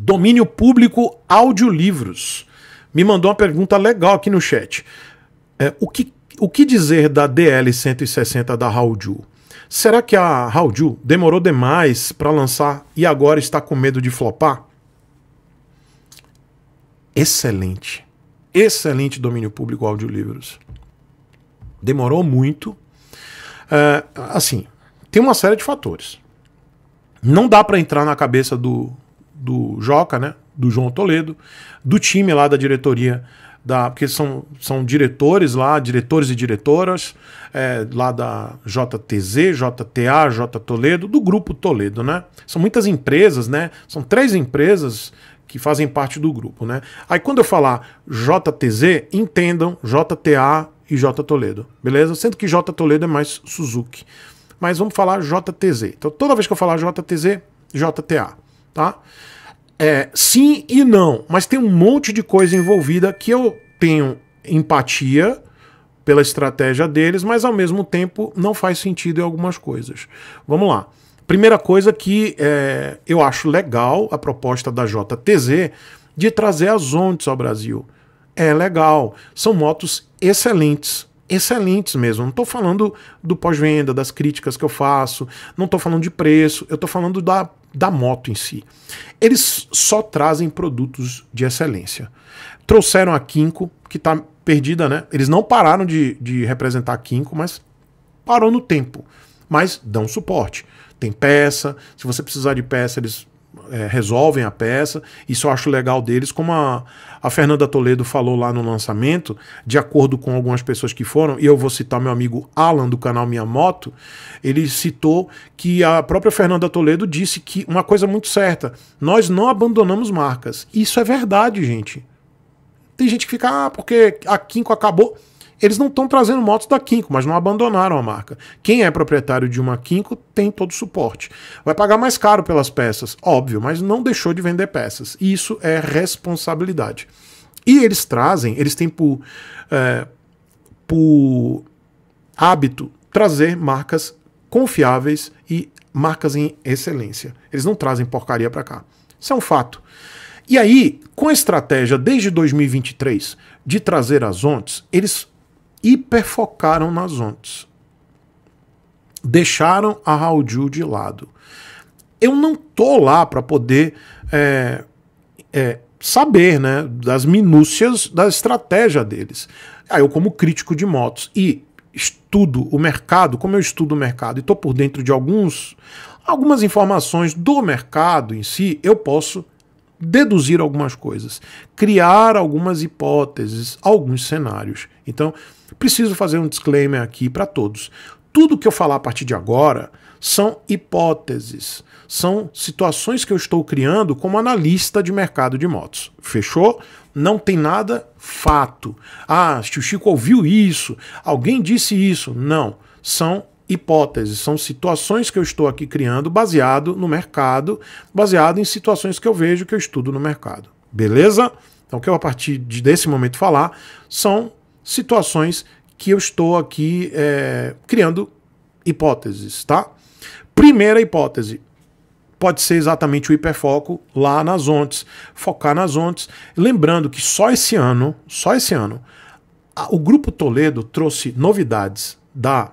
domínio público audiolivros. Me mandou uma pergunta legal aqui no chat. É, o, que, o que dizer da DL 160 da Raulju? Será que a Raulju demorou demais para lançar e agora está com medo de flopar? Excelente. Excelente domínio público audiolivros. Demorou muito. É, assim, tem uma série de fatores. Não dá para entrar na cabeça do, do Joca, né? Do João Toledo, do time lá da diretoria da, porque são, são diretores lá, diretores e diretoras, é, lá da JTZ, JTA, J Toledo, do grupo Toledo, né? São muitas empresas, né? São três empresas que fazem parte do grupo, né? Aí quando eu falar JTZ, entendam JTA e J Toledo, beleza? Sendo que J Toledo é mais Suzuki. Mas vamos falar JTZ. Então toda vez que eu falar JTZ, JTA tá? É, sim e não, mas tem um monte de coisa envolvida que eu tenho empatia pela estratégia deles, mas ao mesmo tempo não faz sentido em algumas coisas. Vamos lá. Primeira coisa que é, eu acho legal a proposta da JTZ de trazer as ondas ao Brasil. É legal. São motos excelentes. Excelentes mesmo. Não estou falando do pós-venda, das críticas que eu faço, não estou falando de preço, eu estou falando da da moto em si. Eles só trazem produtos de excelência. Trouxeram a Kinko, que está perdida, né? Eles não pararam de, de representar a Kinko, mas parou no tempo. Mas dão suporte. Tem peça, se você precisar de peça, eles é, resolvem a peça. Isso eu acho legal deles, como a, a Fernanda Toledo falou lá no lançamento, de acordo com algumas pessoas que foram, e eu vou citar meu amigo Alan do canal Minha Moto, ele citou que a própria Fernanda Toledo disse que uma coisa muito certa, nós não abandonamos marcas. Isso é verdade, gente. Tem gente que fica, ah, porque a Kinko acabou. Eles não estão trazendo motos da Kinko, mas não abandonaram a marca. Quem é proprietário de uma Kinko tem todo o suporte. Vai pagar mais caro pelas peças, óbvio, mas não deixou de vender peças. Isso é responsabilidade. E eles trazem, eles têm por, é, por hábito trazer marcas confiáveis e marcas em excelência. Eles não trazem porcaria para cá. Isso é um fato. E aí, com a estratégia desde 2023 de trazer as ontes, eles hiperfocaram nas ONTs. Deixaram a Raudil de lado. Eu não tô lá para poder é, é, saber né, das minúcias da estratégia deles. eu, como crítico de motos e estudo o mercado, como eu estudo o mercado e estou por dentro de alguns algumas informações do mercado em si, eu posso deduzir algumas coisas, criar algumas hipóteses, alguns cenários. Então, preciso fazer um disclaimer aqui para todos. Tudo que eu falar a partir de agora são hipóteses, são situações que eu estou criando como analista de mercado de motos. Fechou? Não tem nada fato. Ah, se o Chico ouviu isso, alguém disse isso. Não, são hipóteses, são situações que eu estou aqui criando baseado no mercado, baseado em situações que eu vejo que eu estudo no mercado. Beleza? Então, o que eu a partir desse momento falar são situações que eu estou aqui é, criando hipóteses, tá? Primeira hipótese, pode ser exatamente o hiperfoco lá nas ontes, focar nas ontes. Lembrando que só esse ano, só esse ano, o Grupo Toledo trouxe novidades da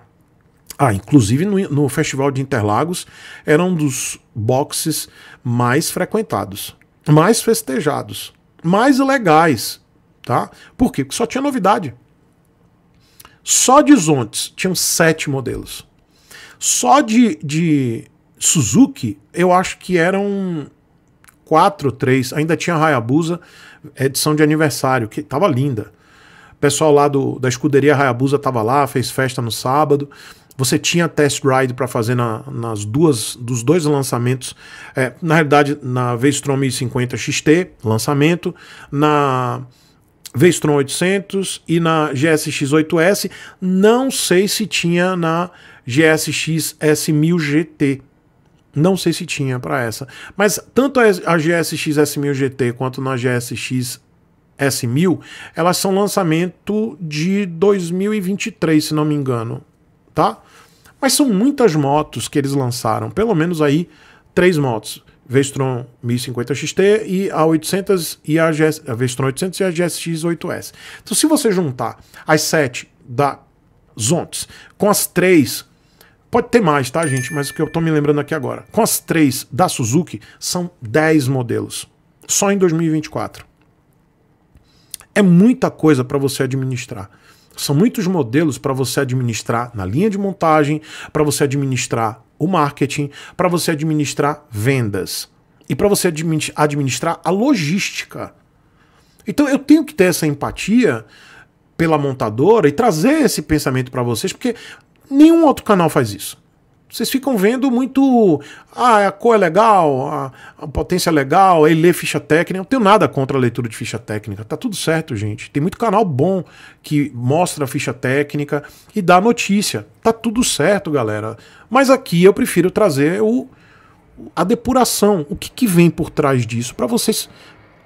ah, inclusive no, no Festival de Interlagos era um dos boxes mais frequentados, mais festejados, mais legais, tá? Por quê? Porque só tinha novidade. Só de Zontes tinham sete modelos. Só de, de Suzuki, eu acho que eram quatro, três. Ainda tinha Hayabusa, edição de aniversário, que tava linda. O pessoal lá do, da escuderia Hayabusa tava lá, fez festa no sábado. Você tinha test ride para fazer na, nas duas dos dois lançamentos. É, na realidade, na Vestron 1050 XT, lançamento, na Vestron 800 e na GSX 8S. Não sei se tinha na GSX S1000 GT. Não sei se tinha para essa. Mas tanto a GSX S1000 GT quanto na GSX S1000, elas são lançamento de 2023, se não me engano tá? Mas são muitas motos que eles lançaram, pelo menos aí três motos. Vestron 1050 XT e a 800 e a, GS, a Vestron 800 e a GSX 8S. Então, se você juntar as sete da Zontes com as três, pode ter mais, tá, gente? Mas o que eu tô me lembrando aqui agora, com as três da Suzuki, são 10 modelos só em 2024. É muita coisa para você administrar. São muitos modelos para você administrar na linha de montagem, para você administrar o marketing, para você administrar vendas e para você administrar a logística. Então eu tenho que ter essa empatia pela montadora e trazer esse pensamento para vocês, porque nenhum outro canal faz isso. Vocês ficam vendo muito. Ah, a cor é legal, a, a potência é legal, aí lê ficha técnica. Eu não tenho nada contra a leitura de ficha técnica. Tá tudo certo, gente. Tem muito canal bom que mostra a ficha técnica e dá notícia. Tá tudo certo, galera. Mas aqui eu prefiro trazer o, a depuração. O que, que vem por trás disso? Para vocês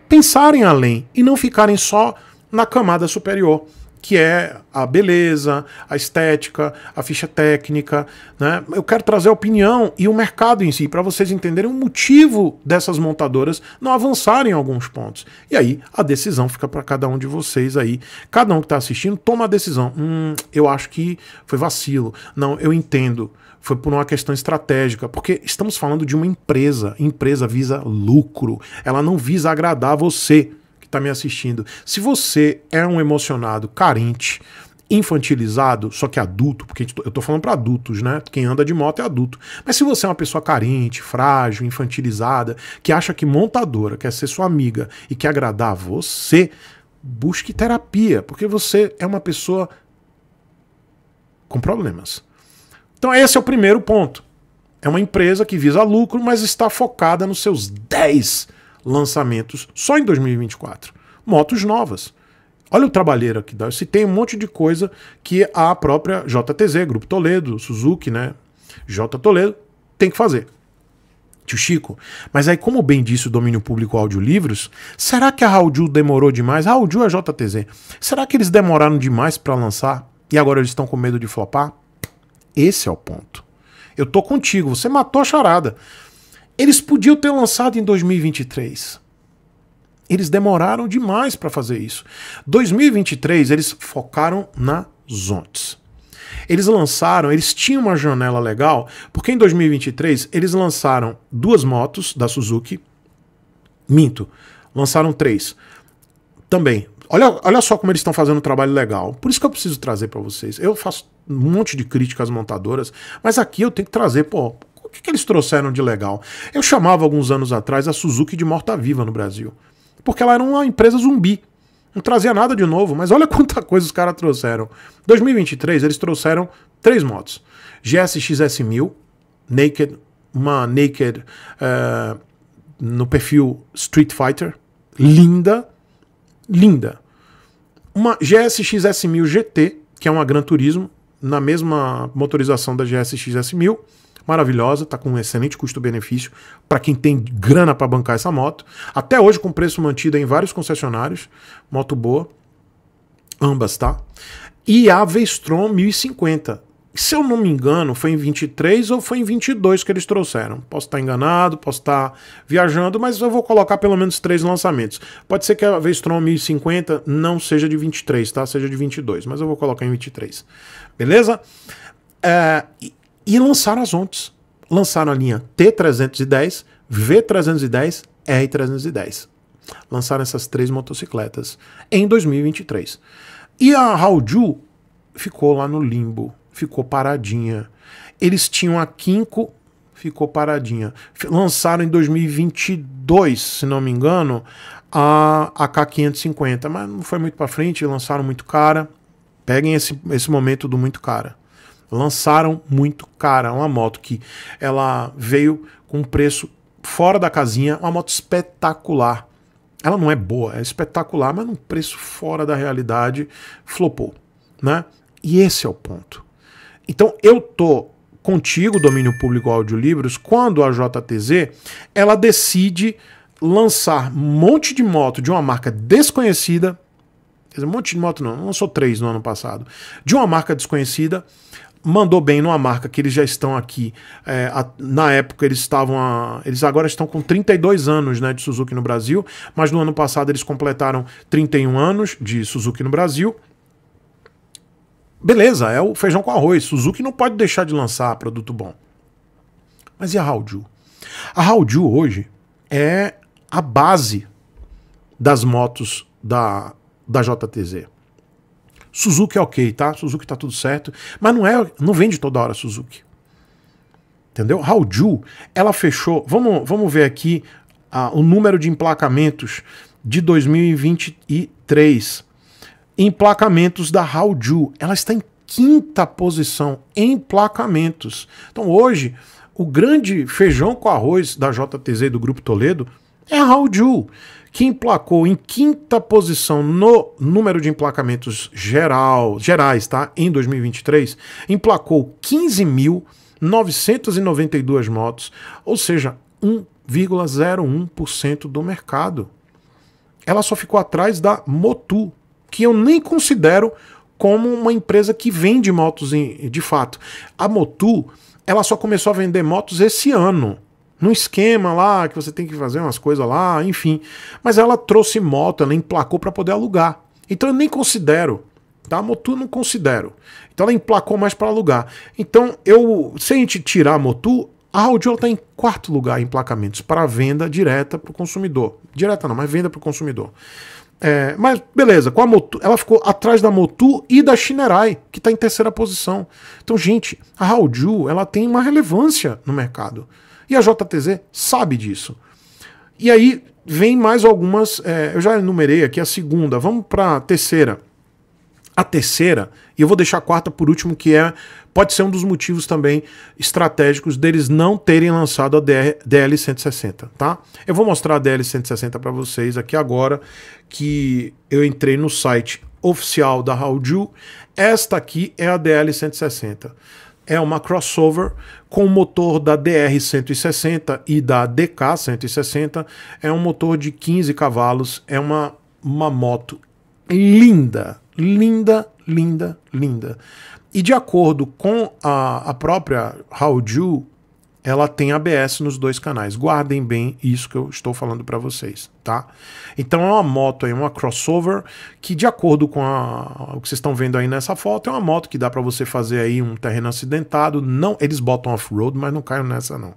pensarem além e não ficarem só na camada superior que é a beleza, a estética, a ficha técnica. Né? Eu quero trazer a opinião e o mercado em si, para vocês entenderem o motivo dessas montadoras não avançarem em alguns pontos. E aí a decisão fica para cada um de vocês aí. Cada um que está assistindo toma a decisão. Hum, eu acho que foi vacilo. Não, eu entendo. Foi por uma questão estratégica, porque estamos falando de uma empresa. Empresa visa lucro, ela não visa agradar você está me assistindo, se você é um emocionado carente, infantilizado, só que adulto, porque eu tô falando para adultos, né? Quem anda de moto é adulto. Mas se você é uma pessoa carente, frágil, infantilizada, que acha que montadora quer ser sua amiga e quer agradar você, busque terapia, porque você é uma pessoa com problemas. Então esse é o primeiro ponto. É uma empresa que visa lucro, mas está focada nos seus 10 lançamentos só em 2024. Motos novas. Olha o trabalheiro aqui, se tem um monte de coisa que a própria JTZ, Grupo Toledo, Suzuki, né? J Toledo tem que fazer. Tio Chico, mas aí como bem disse o domínio público audiolivros, será que a Audio demorou demais? A Raudil é JTZ. Será que eles demoraram demais para lançar e agora eles estão com medo de flopar? Esse é o ponto. Eu tô contigo, você matou a charada. Eles podiam ter lançado em 2023. Eles demoraram demais para fazer isso. 2023 eles focaram na Zontes. Eles lançaram, eles tinham uma janela legal, porque em 2023 eles lançaram duas motos da Suzuki. Minto, lançaram três. Também. Olha, olha só como eles estão fazendo um trabalho legal. Por isso que eu preciso trazer para vocês. Eu faço um monte de críticas montadoras, mas aqui eu tenho que trazer, pô, o que, que eles trouxeram de legal? Eu chamava alguns anos atrás a Suzuki de morta-viva no Brasil, porque ela era uma empresa zumbi. Não trazia nada de novo, mas olha quanta coisa os caras trouxeram. 2023 eles trouxeram três motos: GSX S1000, Naked, uma Naked uh, no perfil Street Fighter, linda, linda. Uma GSX S1000 GT, que é uma Gran Turismo, na mesma motorização da GSX S1000 maravilhosa, está com um excelente custo-benefício para quem tem grana para bancar essa moto. Até hoje com preço mantido em vários concessionários, moto boa, ambas, tá? E a Vestron 1050. Se eu não me engano, foi em 23 ou foi em 22 que eles trouxeram. Posso estar enganado, posso estar viajando, mas eu vou colocar pelo menos três lançamentos. Pode ser que a Vestron 1050 não seja de 23, tá? Seja de 22, mas eu vou colocar em 23. Beleza? É, e lançaram as ontes. Lançaram a linha T310, V310, R310. Lançaram essas três motocicletas em 2023. E a Haoju ficou lá no limbo, ficou paradinha. Eles tinham a Kinko, ficou paradinha. Lançaram em 2022, se não me engano, a AK550, mas não foi muito para frente, lançaram muito cara. Peguem esse, esse momento do muito cara lançaram muito cara. Uma moto que ela veio com um preço fora da casinha, uma moto espetacular. Ela não é boa, é espetacular, mas num preço fora da realidade, flopou, né? E esse é o ponto. Então eu tô contigo, domínio público audiolivros, quando a JTZ ela decide lançar monte de moto de uma marca desconhecida, quer dizer, um monte de moto não, lançou três no ano passado, de uma marca desconhecida, mandou bem numa marca que eles já estão aqui. É, a, na época eles estavam. A, eles agora estão com 32 anos né, de Suzuki no Brasil, mas no ano passado eles completaram 31 anos de Suzuki no Brasil. Beleza, é o feijão com arroz. Suzuki não pode deixar de lançar produto bom. Mas e a Haoju? A Haoju hoje é a base das motos da, da JTZ. Suzuki é ok, tá? Suzuki tá tudo certo. Mas não é, não vende toda hora Suzuki. Entendeu? Haoju, ela fechou. Vamos, vamos ver aqui ah, o número de emplacamentos de 2023. Emplacamentos da Haoju. Ela está em quinta posição em emplacamentos. Então hoje, o grande feijão com arroz da JTZ do Grupo Toledo é a Haoju que emplacou em quinta posição no número de emplacamentos geral, gerais tá? em 2023, emplacou 15.992 motos, ou seja, 1,01% do mercado. Ela só ficou atrás da Motu, que eu nem considero como uma empresa que vende motos de fato. A Motu, ela só começou a vender motos esse ano num esquema lá que você tem que fazer umas coisas lá, enfim. Mas ela trouxe moto, ela emplacou para poder alugar. Então eu nem considero, tá? A Motu não considero. Então ela emplacou mais para alugar. Então eu, se a gente tirar a Motu, a Audiola está em quarto lugar em emplacamentos para venda direta para o consumidor. Direta não, mas venda para o consumidor. É, mas beleza, com a Motu, ela ficou atrás da Motu e da Shinerai, que está em terceira posição. Então, gente, a Hauju, ela tem uma relevância no mercado. E a JTZ sabe disso. E aí vem mais algumas, é, eu já enumerei aqui a segunda, vamos para a terceira. A terceira, e eu vou deixar a quarta por último, que é pode ser um dos motivos também estratégicos deles não terem lançado a DL160, tá? Eu vou mostrar a DL160 para vocês aqui agora, que eu entrei no site oficial da Hauju. Esta aqui é a DL160 é uma crossover com o motor da DR-160 e da DK-160. É um motor de 15 cavalos, é uma, uma moto linda, linda, linda, linda. E de acordo com a, a própria Haoju, ela tem ABS nos dois canais. Guardem bem isso que eu estou falando para vocês, tá? Então é uma moto aí, uma crossover que de acordo com a, o que vocês estão vendo aí nessa foto, é uma moto que dá para você fazer aí um terreno acidentado, não, eles botam off-road, mas não caem nessa não.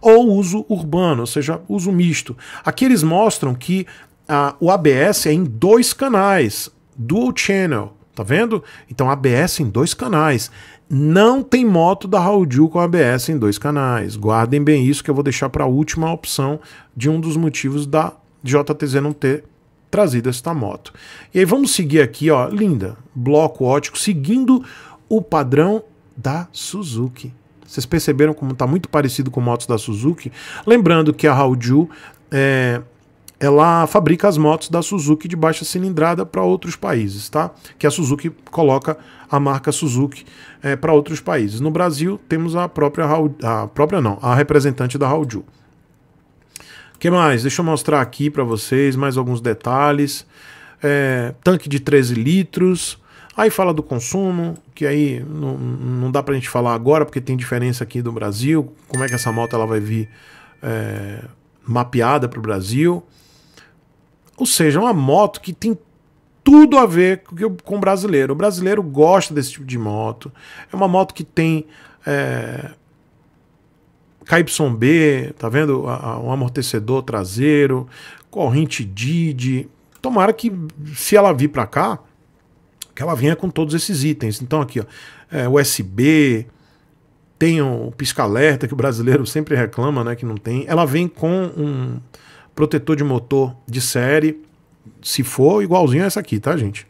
Ou uso urbano, ou seja, uso misto. Aqui eles mostram que ah, a, o ABS é em dois canais, dual channel, tá vendo? Então ABS em dois canais. Não tem moto da Raul com ABS em dois canais. Guardem bem isso que eu vou deixar para a última opção de um dos motivos da JTZ não ter trazido esta moto. E aí vamos seguir aqui, ó, linda, bloco ótico, seguindo o padrão da Suzuki. Vocês perceberam como está muito parecido com motos da Suzuki? Lembrando que a Raul é, ela fabrica as motos da Suzuki de baixa cilindrada para outros países, tá? Que a Suzuki coloca a marca Suzuki é, eh, para outros países. No Brasil temos a própria a própria não, a representante da O Que mais? Deixa eu mostrar aqui para vocês mais alguns detalhes. É, tanque de 13 litros. Aí fala do consumo, que aí não, não dá para a gente falar agora, porque tem diferença aqui do Brasil, como é que essa moto ela vai vir é, mapeada para o Brasil. Ou seja, uma moto que tem tudo a ver com o brasileiro. O brasileiro gosta desse tipo de moto. É uma moto que tem é, KYB, tá vendo? Um amortecedor traseiro, corrente Didi. Tomara que, se ela vir para cá, que ela venha com todos esses itens. Então aqui, ó, é, USB, tem o pisca-alerta que o brasileiro sempre reclama, né, que não tem. Ela vem com um protetor de motor de série, se for igualzinho a essa aqui, tá, gente?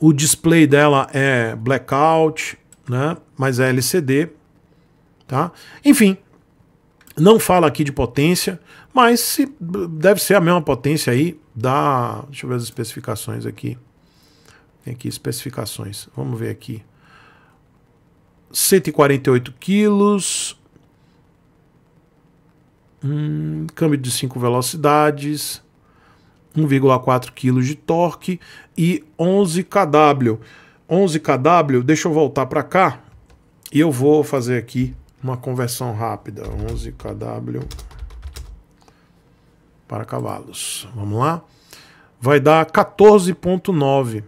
O display dela é blackout, né? Mas é LCD, tá? Enfim, não fala aqui de potência, mas se, deve ser a mesma potência aí da, deixa eu ver as especificações aqui. Tem aqui especificações. Vamos ver aqui. 148 quilos, Hum, câmbio de 5 velocidades, 1,4 kg de torque e 11 kW. 11 kW, deixa eu voltar para cá e eu vou fazer aqui uma conversão rápida. 11 kW para cavalos. Vamos lá? Vai dar 14.9,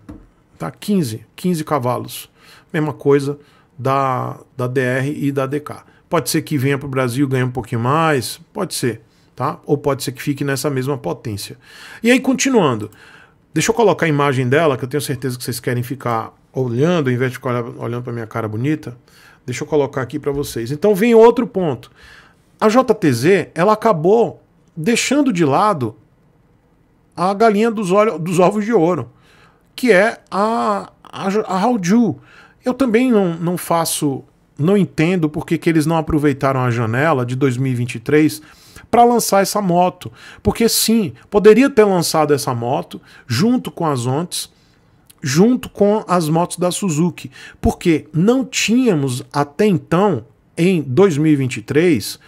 tá? 15, 15 cavalos. Mesma coisa da, da DR e da DK. Pode ser que venha para o Brasil ganhe um pouquinho mais, pode ser, tá? Ou pode ser que fique nessa mesma potência. E aí, continuando, deixa eu colocar a imagem dela, que eu tenho certeza que vocês querem ficar olhando, em vez de ficar olhando para minha cara bonita. Deixa eu colocar aqui para vocês. Então vem outro ponto. A JTZ, ela acabou deixando de lado a galinha dos, olho, dos ovos de ouro, que é a, a, a Eu também não, não faço não entendo porque que eles não aproveitaram a janela de 2023 para lançar essa moto. Porque sim, poderia ter lançado essa moto junto com as ontes, junto com as motos da Suzuki, porque não tínhamos até então, em 2023,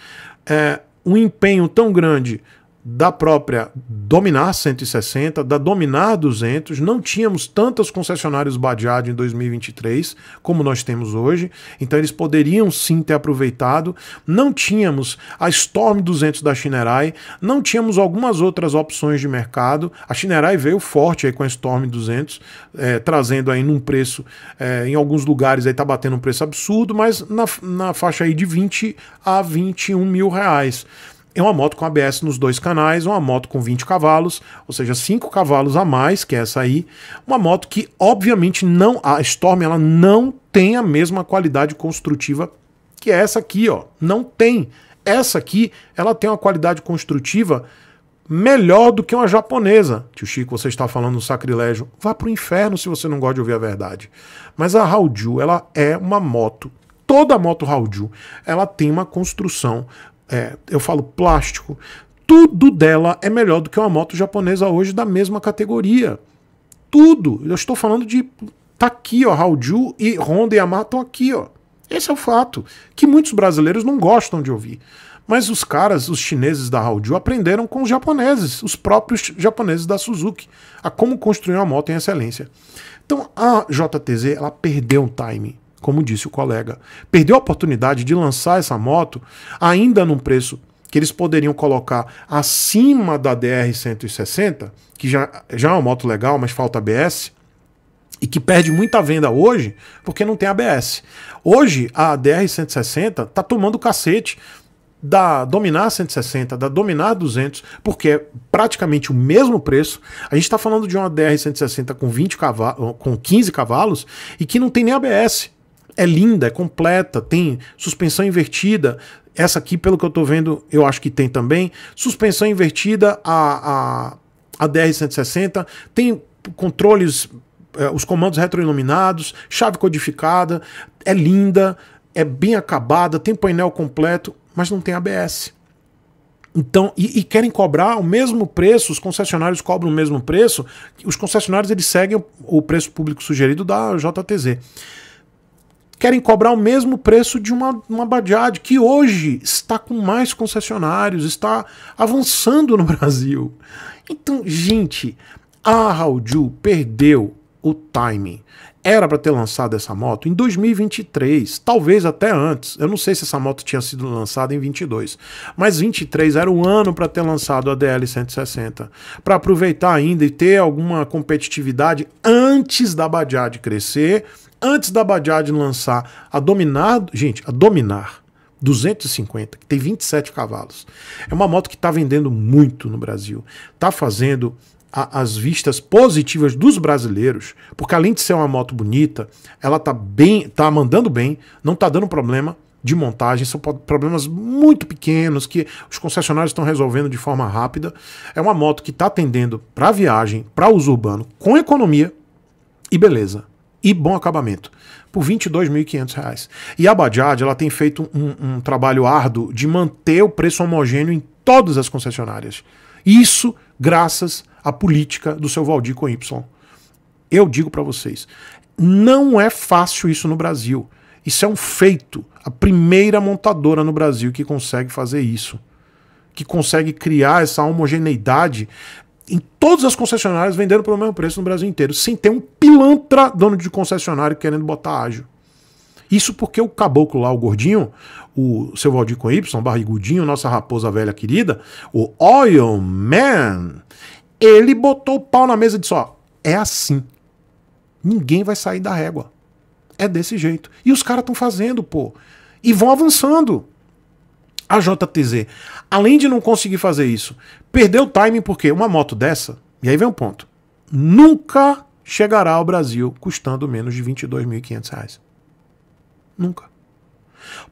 é, eh, um empenho tão grande da própria Dominar 160, da Dominar 200, não tínhamos tantas concessionárias Bajaj em 2023 como nós temos hoje, então eles poderiam sim ter aproveitado. Não tínhamos a Storm 200 da Shinerai, não tínhamos algumas outras opções de mercado. A Shinerai veio forte aí com a Storm 200, é, eh, trazendo aí num preço, é, em alguns lugares aí tá batendo um preço absurdo, mas na, na faixa aí de 20 a 21 mil reais é uma moto com ABS nos dois canais, uma moto com 20 cavalos, ou seja, 5 cavalos a mais que é essa aí. Uma moto que, obviamente, não a Storm ela não tem a mesma qualidade construtiva que essa aqui, ó. Não tem. Essa aqui, ela tem uma qualidade construtiva melhor do que uma japonesa. Tio Chico, você está falando um sacrilégio. Vá para o inferno se você não gosta de ouvir a verdade. Mas a Hauju, ela é uma moto toda moto Hauju, ela tem uma construção é, eu falo plástico, tudo dela é melhor do que uma moto japonesa hoje da mesma categoria. Tudo. Eu estou falando de. Tá aqui, ó. Hauju e Honda e Yamaha estão aqui, ó. Esse é o fato. Que muitos brasileiros não gostam de ouvir. Mas os caras, os chineses da Hauju, aprenderam com os japoneses, os próprios japoneses da Suzuki, a como construir uma moto em excelência. Então a JTZ, ela perdeu um time como disse o colega. Perdeu a oportunidade de lançar essa moto ainda num preço que eles poderiam colocar acima da DR-160, que já, já é uma moto legal, mas falta ABS, e que perde muita venda hoje porque não tem ABS. Hoje a DR-160 está tomando cacete da Dominar 160, da Dominar 200, porque é praticamente o mesmo preço. A gente está falando de uma DR 160 com 20 cavalos, com 15 cavalos e que não tem nem ABS é linda, é completa, tem suspensão invertida. Essa aqui, pelo que eu estou vendo, eu acho que tem também. Suspensão invertida, a, a, a DR-160, tem controles, eh, os comandos retroiluminados, chave codificada, é linda, é bem acabada, tem painel completo, mas não tem ABS. Então, e, e, querem cobrar o mesmo preço, os concessionários cobram o mesmo preço, os concessionários eles seguem o, o preço público sugerido da JTZ querem cobrar o mesmo preço de uma, uma Bajaj, que hoje está com mais concessionários, está avançando no Brasil. Então, gente, a Haoju perdeu o timing. Era para ter lançado essa moto em 2023, talvez até antes. Eu não sei se essa moto tinha sido lançada em 22, mas 23 era o ano para ter lançado a DL 160, para aproveitar ainda e ter alguma competitividade antes da Bajaj crescer antes da Bajaj lançar a Dominar, gente, a Dominar 250, que tem 27 cavalos. É uma moto que está vendendo muito no Brasil. Está fazendo a, as vistas positivas dos brasileiros, porque além de ser uma moto bonita, ela está bem, está mandando bem, não está dando problema de montagem, são problemas muito pequenos que os concessionários estão resolvendo de forma rápida. É uma moto que está atendendo para viagem, para uso urbano, com economia e beleza e bom acabamento por R$ 22.500. E a Bajaj ela tem feito um, um trabalho árduo de manter o preço homogêneo em todas as concessionárias. Isso graças à política do seu Valdir com Y. Eu digo para vocês, não é fácil isso no Brasil. Isso é um feito. A primeira montadora no Brasil que consegue fazer isso. Que consegue criar essa homogeneidade em todas as concessionárias vendendo pelo mesmo preço no Brasil inteiro, sem ter um pilantra dono de concessionário querendo botar ágil. Isso porque o caboclo lá, o gordinho, o seu Valdir com Y, barrigudinho, nossa raposa velha querida, o Oil Man, ele botou o pau na mesa e disse: ó, é assim. Ninguém vai sair da régua. É desse jeito. E os caras estão fazendo, pô. E vão avançando. A JTZ além de não conseguir fazer isso, perdeu o timing porque uma moto dessa, e aí vem um ponto, nunca chegará ao Brasil custando menos de R$ 22.500. Nunca.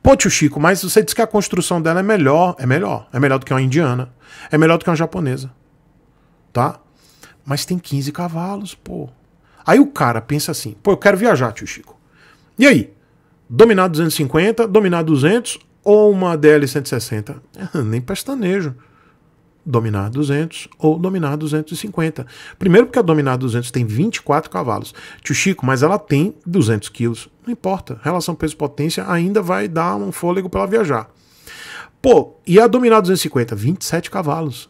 Pô, tio Chico, mas você disse que a construção dela é melhor, é melhor, é melhor do que uma indiana, é melhor do que uma japonesa. Tá? Mas tem 15 cavalos, pô. Aí o cara pensa assim: pô, eu quero viajar, tio Chico. E aí? Dominar 250, dominar 200, ou uma DL160? Nem pestanejo. Dominar 200 ou Dominar 250. Primeiro porque a Dominar 200 tem 24 cavalos. Tio Chico, mas ela tem 200 quilos. Não importa. Relação peso-potência ainda vai dar um fôlego para ela viajar. Pô, e a Dominar 250? 27 cavalos.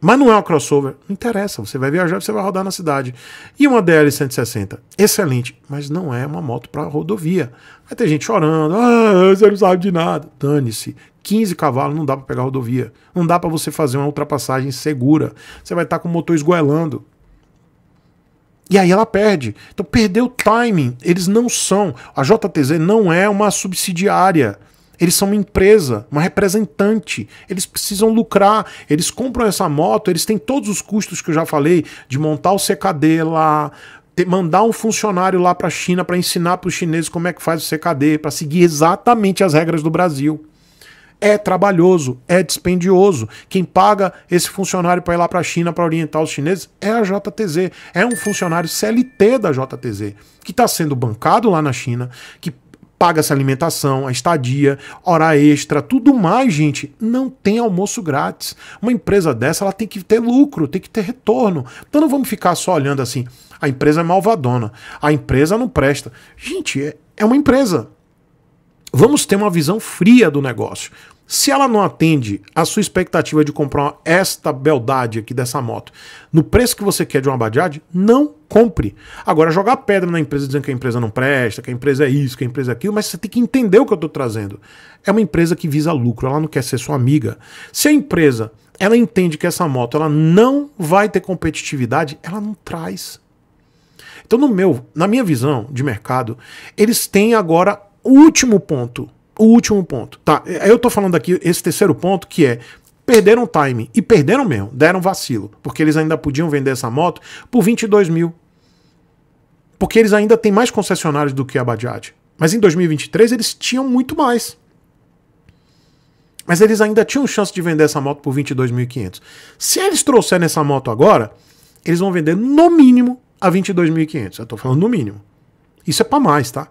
Mas não é um crossover. Não interessa. Você vai viajar, você vai rodar na cidade. E uma DL 160, excelente, mas não é uma moto para rodovia. Vai ter gente chorando. Ah, você não sabe de nada. Dane-se. 15 cavalos não dá para pegar rodovia. Não dá para você fazer uma ultrapassagem segura. Você vai estar tá com o motor esgoelando. E aí ela perde. Então perdeu o timing. Eles não são. A JTZ não é uma subsidiária. Eles são uma empresa, uma representante. Eles precisam lucrar. Eles compram essa moto, eles têm todos os custos que eu já falei de montar o CKD lá, mandar um funcionário lá para a China para ensinar para os chineses como é que faz o CKD, para seguir exatamente as regras do Brasil. É trabalhoso, é dispendioso. Quem paga esse funcionário para ir lá para a China para orientar os chineses é a JTZ. É um funcionário CLT da JTZ, que está sendo bancado lá na China, que paga essa alimentação, a estadia, hora extra, tudo mais, gente. Não tem almoço grátis. Uma empresa dessa, ela tem que ter lucro, tem que ter retorno. Então não vamos ficar só olhando assim, a empresa é malvadona, a empresa não presta. Gente, é, é uma empresa. Vamos ter uma visão fria do negócio. Se ela não atende a sua expectativa de comprar esta beldade aqui dessa moto no preço que você quer de uma Bajaj, não compre. Agora, jogar pedra na empresa dizendo que a empresa não presta, que a empresa é isso, que a empresa é aquilo, mas você tem que entender o que eu estou trazendo. É uma empresa que visa lucro, ela não quer ser sua amiga. Se a empresa ela entende que essa moto ela não vai ter competitividade, ela não traz. Então, no meu, na minha visão de mercado, eles têm agora o último ponto o último ponto, tá? Eu tô falando aqui esse terceiro ponto que é perderam time e perderam mesmo, deram vacilo, porque eles ainda podiam vender essa moto por 22 mil. Porque eles ainda têm mais concessionários do que a Bajaj. Mas em 2023 eles tinham muito mais. Mas eles ainda tinham chance de vender essa moto por 22.500. Se eles trouxerem essa moto agora, eles vão vender no mínimo a 22.500. Eu tô falando no mínimo. Isso é para mais, tá?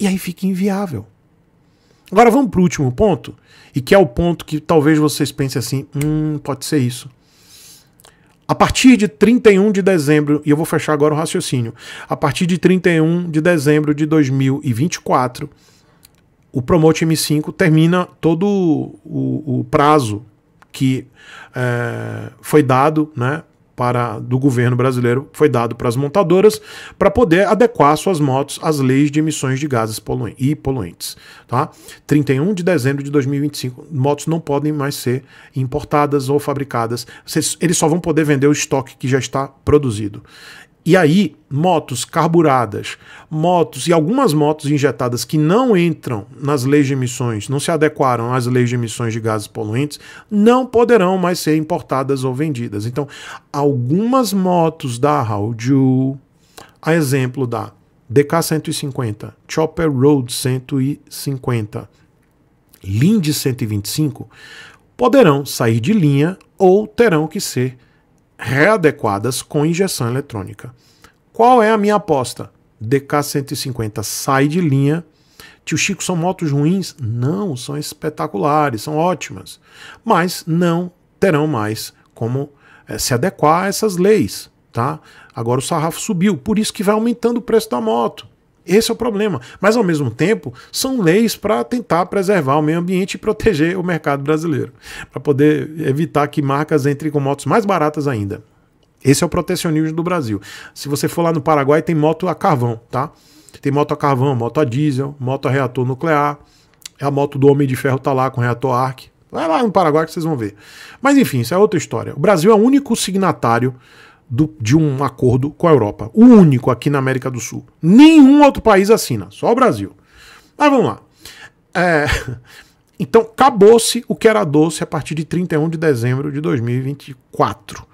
E aí fica inviável. Agora vamos para o último ponto, e que é o ponto que talvez vocês pensem assim: hum, pode ser isso. A partir de 31 de dezembro, e eu vou fechar agora o raciocínio, a partir de 31 de dezembro de 2024, o Promote M5 termina todo o, o prazo que é, foi dado né, para do governo brasileiro foi dado para as montadoras para poder adequar suas motos às leis de emissões de gases e poluentes. Tá? 31 de dezembro de 2025, motos não podem mais ser importadas ou fabricadas, eles só vão poder vender o estoque que já está produzido. E aí, motos carburadas, motos e algumas motos injetadas que não entram nas leis de emissões, não se adequaram às leis de emissões de gases poluentes, não poderão mais ser importadas ou vendidas. Então, algumas motos da Haoju, a exemplo da DK 150, Chopper Road 150, Linde 125, poderão sair de linha ou terão que ser readequadas com injeção eletrônica. Qual é a minha aposta? DK150 sai de linha. Tio Chico, são motos ruins? Não, são espetaculares, são ótimas. Mas não terão mais como é, se adequar a essas leis. Tá? Agora o sarrafo subiu, por isso que vai aumentando o preço da moto. Esse é o problema. Mas, ao mesmo tempo, são leis para tentar preservar o meio ambiente e proteger o mercado brasileiro, para poder evitar que marcas entrem com motos mais baratas ainda. Esse é o protecionismo do Brasil. Se você for lá no Paraguai, tem moto a carvão, tá? Tem moto a carvão, moto a diesel, moto a reator nuclear. A moto do Homem de Ferro tá lá com reator ARC. Vai lá no Paraguai que vocês vão ver. Mas enfim, isso é outra história. O Brasil é o único signatário do, de um acordo com a Europa. O único aqui na América do Sul. Nenhum outro país assina, só o Brasil. Mas vamos lá. É, então, acabou-se o que era doce a partir de 31 de dezembro de 2024.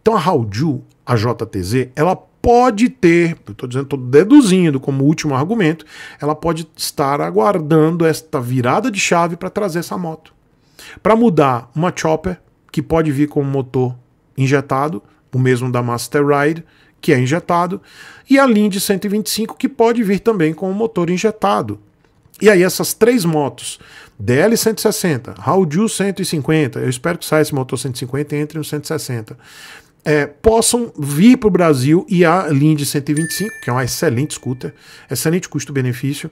Então, a Raudju, a JTZ, ela pode ter, estou dizendo, estou deduzindo como último argumento, ela pode estar aguardando esta virada de chave para trazer essa moto. Para mudar uma chopper, que pode vir com um motor injetado, o mesmo da Master Ride, que é injetado, e a Lind 125, que pode vir também com o motor injetado. E aí essas três motos, DL 160, Raudiu 150, eu espero que saia esse motor 150 e entre no 160, é, possam vir para o Brasil e a Lind 125, que é uma excelente scooter, excelente custo-benefício,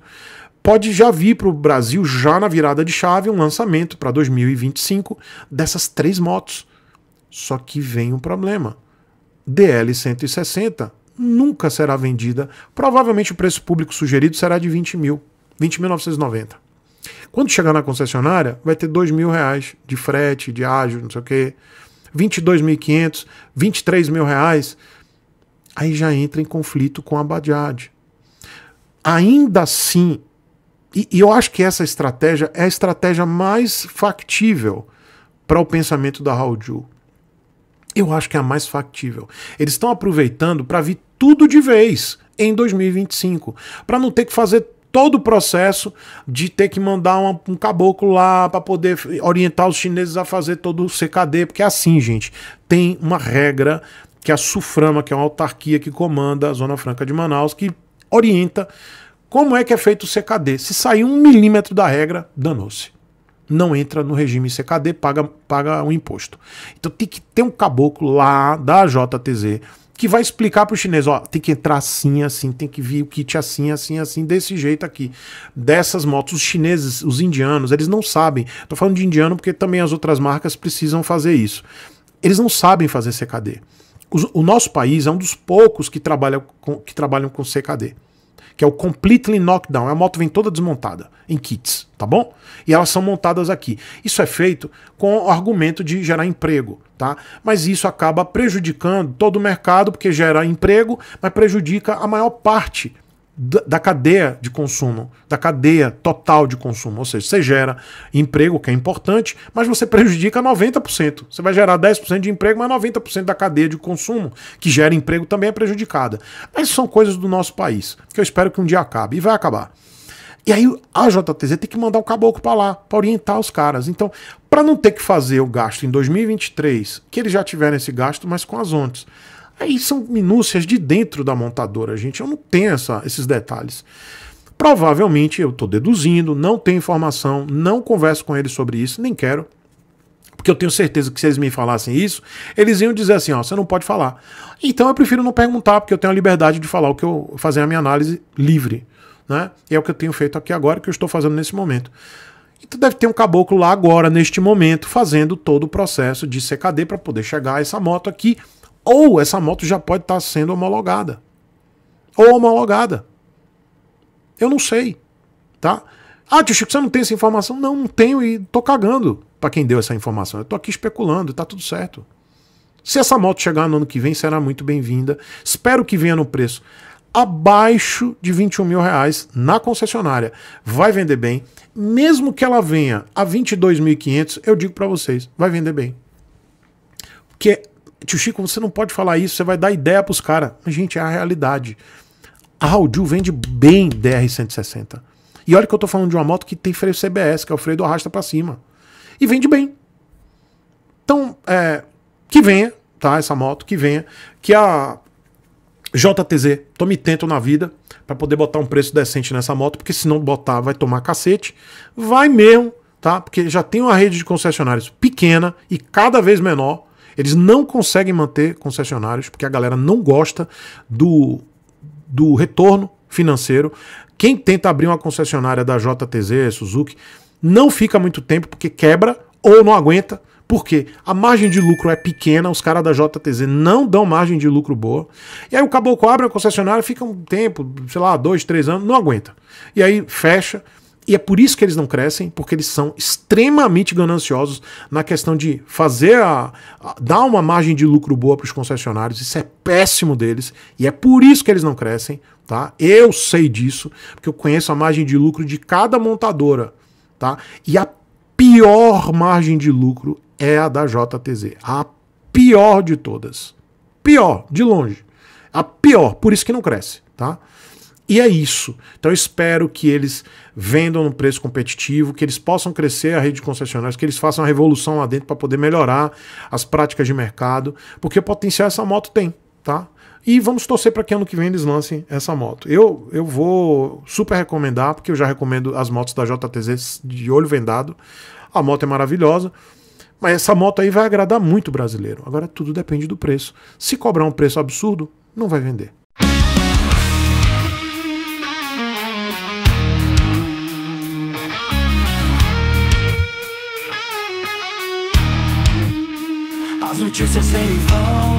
pode já vir para o Brasil, já na virada de chave, um lançamento para 2025 dessas três motos. Só que vem um problema. DL 160 nunca será vendida. Provavelmente o preço público sugerido será de 20 mil, 20.990. Quando chegar na concessionária, vai ter 2 mil reais de frete, de ágio, não sei o quê. 22.500, 23 mil reais. Aí já entra em conflito com a Badiade. Ainda assim, e, e eu acho que essa estratégia é a estratégia mais factível para o pensamento da Raul eu acho que é a mais factível. Eles estão aproveitando para vir tudo de vez em 2025, para não ter que fazer todo o processo de ter que mandar uma, um caboclo lá para poder orientar os chineses a fazer todo o CKD, porque é assim, gente, tem uma regra que é a SUFRAMA, que é uma autarquia que comanda a Zona Franca de Manaus, que orienta como é que é feito o CKD. Se sair um milímetro da regra, danou-se não entra no regime CKD, paga, paga um imposto. Então tem que ter um caboclo lá da JTZ que vai explicar para o chinês, ó, tem que entrar assim, assim, tem que vir o kit assim, assim, assim, desse jeito aqui. Dessas motos, os chineses, os indianos, eles não sabem. Estou falando de indiano porque também as outras marcas precisam fazer isso. Eles não sabem fazer CKD. O, o nosso país é um dos poucos que, trabalha com, que trabalham com CKD que é o Completely Knockdown. A moto vem toda desmontada em kits, tá bom? E elas são montadas aqui. Isso é feito com o argumento de gerar emprego, tá? Mas isso acaba prejudicando todo o mercado, porque gera emprego, mas prejudica a maior parte da cadeia de consumo, da cadeia total de consumo. Ou seja, você gera emprego, que é importante, mas você prejudica 90%. Você vai gerar 10% de emprego, mas 90% da cadeia de consumo, que gera emprego, também é prejudicada. Mas são coisas do nosso país, que eu espero que um dia acabe. E vai acabar. E aí a JTZ tem que mandar o caboclo para lá, para orientar os caras. Então, para não ter que fazer o gasto em 2023, que eles já tiveram esse gasto, mas com as ondas. Aí são minúcias de dentro da montadora, gente. Eu não tenho essa, esses detalhes. Provavelmente eu estou deduzindo, não tenho informação, não converso com eles sobre isso, nem quero. Porque eu tenho certeza que se eles me falassem isso, eles iam dizer assim: ó, você não pode falar. Então eu prefiro não perguntar, porque eu tenho a liberdade de falar o que eu fazer a minha análise livre. Né? E é o que eu tenho feito aqui agora, que eu estou fazendo nesse momento. Então deve ter um caboclo lá agora, neste momento, fazendo todo o processo de CKD para poder chegar a essa moto aqui ou essa moto já pode estar tá sendo homologada. Ou homologada. Eu não sei, tá? Ah, tio Chico, você não tem essa informação? Não, não tenho e tô cagando para quem deu essa informação. Eu tô aqui especulando, tá tudo certo. Se essa moto chegar no ano que vem, será muito bem-vinda. Espero que venha no preço abaixo de 21 mil reais na concessionária. Vai vender bem. Mesmo que ela venha a 22.500, eu digo para vocês, vai vender bem. Porque Tio Chico, você não pode falar isso, você vai dar ideia pros caras. Mas, gente, é a realidade. A Audio vende bem DR-160. E olha que eu tô falando de uma moto que tem freio CBS, que é o freio do arrasta para cima. E vende bem. Então, é, que venha, tá? Essa moto, que venha. Que a JTZ, tome tento na vida para poder botar um preço decente nessa moto, porque se não botar, vai tomar cacete. Vai mesmo, tá? Porque já tem uma rede de concessionários pequena e cada vez menor. Eles não conseguem manter concessionários porque a galera não gosta do, do retorno financeiro. Quem tenta abrir uma concessionária da JTZ, Suzuki, não fica muito tempo porque quebra ou não aguenta. Porque a margem de lucro é pequena, os caras da JTZ não dão margem de lucro boa. E aí o caboclo abre a concessionária, fica um tempo, sei lá, dois, três anos, não aguenta. E aí fecha, e é por isso que eles não crescem, porque eles são extremamente gananciosos na questão de fazer a, a dar uma margem de lucro boa para os concessionários. Isso é péssimo deles e é por isso que eles não crescem, tá? Eu sei disso, porque eu conheço a margem de lucro de cada montadora, tá? E a pior margem de lucro é a da JTZ, a pior de todas. Pior, de longe. A pior, por isso que não cresce, tá? E é isso. Então espero que eles vendam no preço competitivo, que eles possam crescer a rede de concessionários, que eles façam a revolução lá dentro para poder melhorar as práticas de mercado, porque potencial essa moto tem, tá? E vamos torcer para que ano que vem eles lancem essa moto. Eu, eu vou super recomendar, porque eu já recomendo as motos da JTZ de olho vendado. A moto é maravilhosa. Mas essa moto aí vai agradar muito o brasileiro. Agora tudo depende do preço. Se cobrar um preço absurdo, não vai vender. notícias em vão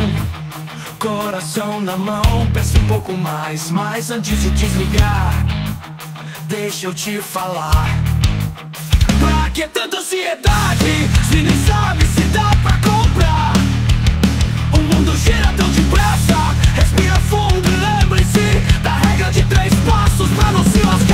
Coração na mão, peço um pouco mais Mas antes de desligar Deixa eu te falar Pra que tanta ansiedade? Se nem sabe se dá pra comprar O mundo gira tão depressa Respira fundo e lembre-se Da regra de três passos pra não se lascar